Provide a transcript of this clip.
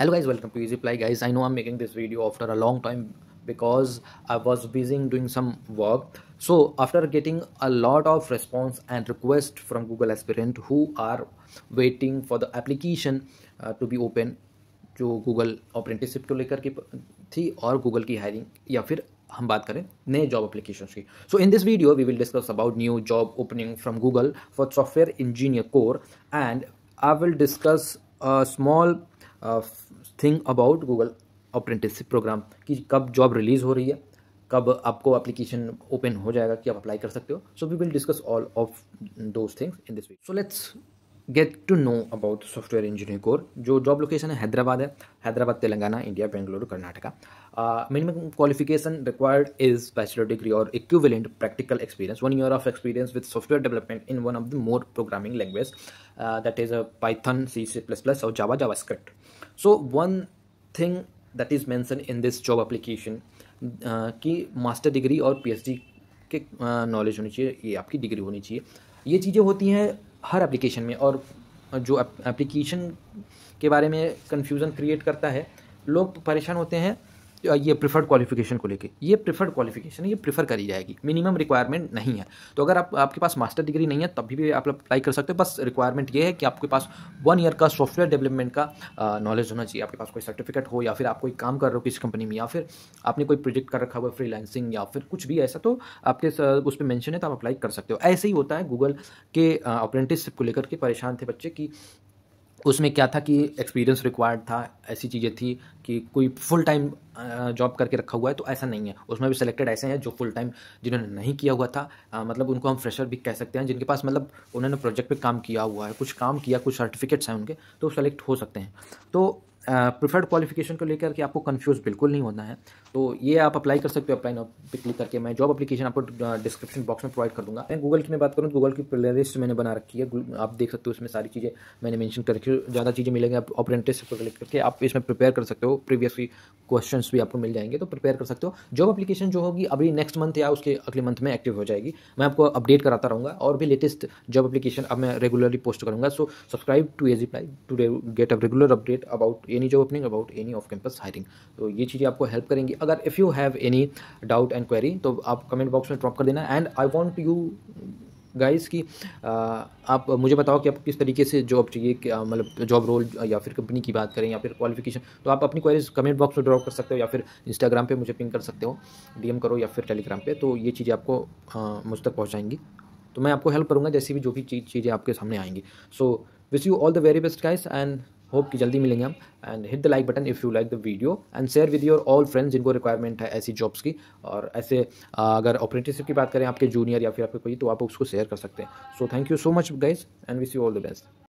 hello guys welcome to easyply guys i know i'm making this video after a long time because i was busy doing some work so after getting a lot of response and request from google aspirant who are waiting for the application uh, to be open जो google apprenticeship को लेकर की थी और Google की hiring या फिर हम बात करें नए जॉब एप्लीकेशन की so in this video we will discuss about new job opening from Google for software engineer core and I will discuss small thing about Google apprenticeship program कि कब जॉब रिलीज़ हो रही है कब आपको application open हो जाएगा कि आप अप्लाई कर सकते हो so we will discuss all of those things in this video so let's get to know about software engineering core जो जॉब लोकेशन है हैदराबाद है Hyderabad Telangana India Bengaluru Karnataka minimum qualification required is bachelor degree और equivalent practical experience one year of experience with software development in one of the more programming language that is a Python C C plus plus और Java Java script so one thing that is mention in this job application की master degree और P H D के knowledge होनी चाहिए ये आपकी degree होनी चाहिए ये चीज़ें होती हैं हर एप्लीकेशन में और जो एप्लीकेशन के बारे में कन्फ्यूज़न क्रिएट करता है लोग परेशान होते हैं ये प्रीफर्ड क्वालिफिकेशन को लेके ये प्रिफर्ड क्वालिफिकेशन ये प्रीफर करी जाएगी मिनिमम रिक्वायरमेंट नहीं है तो अगर आप आपके पास मास्टर डिग्री नहीं है तभी भी आप अप्लाई कर सकते हो बस रिक्वायरमेंट ये है कि आपके पास वन ईयर का सॉफ्टवेयर डेवलपमेंट का नॉलेज होना चाहिए आपके पास कोई सर्टिफिकेट हो या फिर आप कोई काम कर रहे हो किसी कंपनी में या फिर आपने कोई प्रोजेक्ट कर रखा हुआ फ्री या फिर कुछ भी ऐसा तो आपके उस पर मैंशन है तो आप अप्लाई कर सकते हो ऐसे ही होता है गूगल के अप्रेंटिसशिप को लेकर के परेशान थे बच्चे कि उसमें क्या था कि एक्सपीरियंस रिक्वायर्ड था ऐसी चीज़ें थी कि कोई फुल टाइम जॉब करके रखा हुआ है तो ऐसा नहीं है उसमें भी सिलेक्टेड ऐसे हैं जो फुल टाइम जिन्होंने नहीं किया हुआ था आ, मतलब उनको हम फ्रेशर भी कह सकते हैं जिनके पास मतलब उन्होंने प्रोजेक्ट पे काम किया हुआ है कुछ काम किया कुछ सर्टिफिकेट्स हैं उनके तो सेलेक्ट हो सकते हैं तो प्रिफर्ड क्वालिफिकेशन को लेकर के आपको कंफ्यूज बिल्कुल नहीं होना है तो ये आप अप्लाई कर सकते हो अप्लाई नाउ पे क्लिक करके मैं जॉब एप्लीकेशन आपको डिस्क्रिप्शन बॉक्स में प्रोवाइड कर दूंगा मैं गूगल की मैं बात करूँ गूगल तो की प्ले लिस्ट मैंने बना रखी है आप देख सकते हो उसमें सारी चीज़ें मैंने मैंशन कर रखी ज़्यादा चीज़ें मिलेंगी आप ऑपरेंटिस को क्लिक करके आप इसमें प्रिपेयर कर सकते हो प्रीवियसली क्वेश्चन भी आपको मिल जाएंगे तो प्रिपेयर कर सकते हो जॉब अपलीकेशन जो होगी अभी नेक्स्ट मंथ या उसके अगले मंथ में एक्टिव हो जाएगी मैं आपको अपडेट कराता रहूँगा और भी लेटेस्ट जॉब अपलीकेशन अब मैं रेगुलरली पोस्ट करूँगा so subscribe to AG to get a regular update about any job opening about any off campus hiring तो ये चीज़ें आपको हेल्प करेंगी अगर if you have any doubt and query तो आप कमेंट बॉक्स में ड्रॉप कर देना and I want you guys की आप मुझे बताओ कि आप किस तरीके से जॉब चाहिए मतलब जॉब रोल या फिर कंपनी की बात करें या फिर क्वालिफिकेशन तो आप अपनी क्वेरीज कमेंट बॉक्स में ड्रॉप कर सकते हो या फिर इंस्टाग्राम पे मुझे पिंग कर सकते हो डीएम करो या फिर टेलीग्राम पे तो ये चीज़ें आपको आ, मुझ तक पहुँचाएंगी तो मैं आपको हेल्प करूँगा जैसी भी जो भी चीज़ चीज़ें आपके सामने आएंगी so wish you all the very best guys and hope कि जल्दी मिलेंगे हम एंड hit the like button if you like the video and share with your all friends जिनको रिक्वायरमेंट है ऐसी जॉब्स की और ऐसे अगर ऑपरेटिवशिप की बात करें आपके जूनियर या फिर आपके कोई तो आप उसको शेयर कर सकते हैं so thank you so much guys and wish you all the best